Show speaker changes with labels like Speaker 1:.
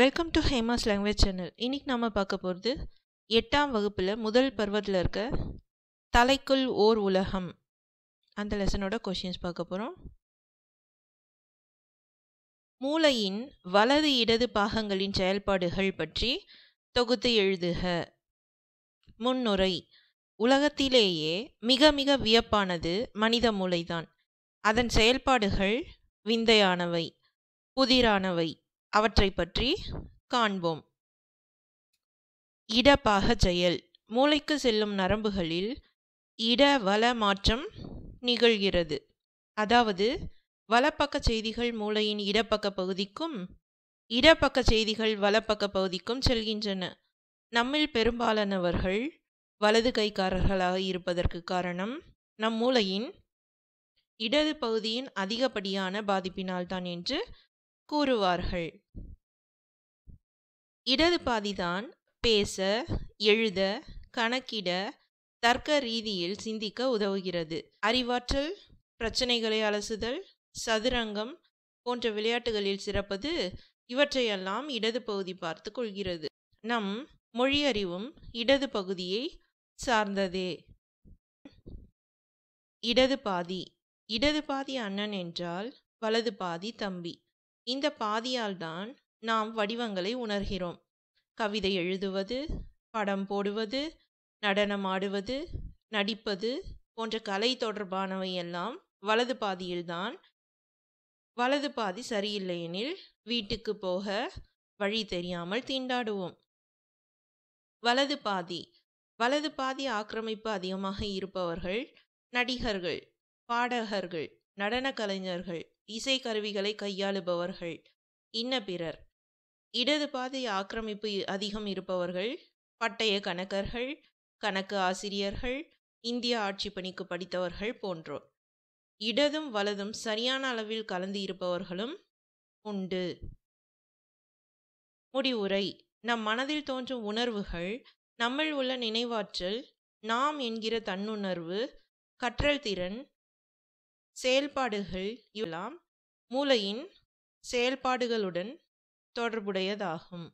Speaker 1: welcome to Hema's language channel இன்றைக்கி நாம் பார்க்க போகிறது எட்டாம் வகுப்பில் முதல் பருவத்தில் இருக்க தலைக்குள் ஓர் உலகம் அந்த லெசனோட கொஷின்ஸ் பார்க்க போகிறோம் மூளையின் வலது இடது பாகங்களின் செயல்பாடுகள் பற்றி தொகுத்து எழுதுக முன்னுரை உலகத்திலேயே மிக மிக வியப்பானது மனித மூளைதான் அதன் செயல்பாடுகள் விந்தையானவை புதிரானவை அவற்றை பற்றி காண்போம் இடப்பாக செயல் மூளைக்கு செல்லும் நரம்புகளில் இட வள மாற்றம் நிகழ்கிறது அதாவது வலப்பக்க செய்திகள் மூளையின் இடப்பக்க பகுதிக்கும் இடப்பக்க செய்திகள் வலப்பக்க பகுதிக்கும் செல்கின்றன நம்மில் பெரும்பாலானவர்கள் வலது கைக்காரர்களாக இருப்பதற்கு காரணம் நம் மூளையின் இடது பகுதியின் அதிகப்படியான பாதிப்பினால்தான் என்று கூறுவார்கள் இடது பாதிதான் பேச எழுத கணக்கிட தர்க்க ரீதியில் சிந்திக்க உதவுகிறது அறிவாற்றல் பிரச்சனைகளை அலசுதல் சதுரங்கம் போன்ற விளையாட்டுகளில் சிறப்பது இவற்றையெல்லாம் இடது பகுதி பார்த்து கொள்கிறது நம் மொழி அறிவும் இடது பகுதியை சார்ந்ததே இடது பாதி இடது பாதி அண்ணன் என்றால் வலது பாதி தம்பி இந்த பாதியால்தான் நாம் வடிவங்களை உணர்கிறோம் கவிதை எழுதுவது படம் போடுவது நடனமாடுவது நடிப்பது போன்ற கலை தொடர்பானவை எல்லாம் வலது பாதியில்தான் வலது பாதி சரியில்லை எனில் வீட்டுக்கு போக வழி தெரியாமல் தீண்டாடுவோம் வலது பாதி வலது பாதி ஆக்கிரமிப்பு அதிகமாக இருப்பவர்கள் நடிகர்கள் பாடகர்கள் நடன கலைஞர்கள் இசைக்கருவிகளை கையாளுபவர்கள் இன்ன பிறர் இடது பாதை ஆக்கிரமிப்பு அதிகம் இருப்பவர்கள் பட்டய கணக்கர்கள் கணக்கு ஆசிரியர்கள் இந்திய ஆட்சி பணிக்கு படித்தவர்கள் போன்றோர் இடதும் வலதும் சரியான அளவில் கலந்து இருப்பவர்களும் உண்டு முடிவுரை நம் மனதில் தோன்றும் உணர்வுகள் நம்மில் உள்ள நினைவாற்றல் நாம் என்கிற தன்னுணர்வு கற்றல் திறன் செயல்பாடுகள் எல்லாம் மூளையின் செயல்பாடுகளுடன் தொடர்புடையதாகும்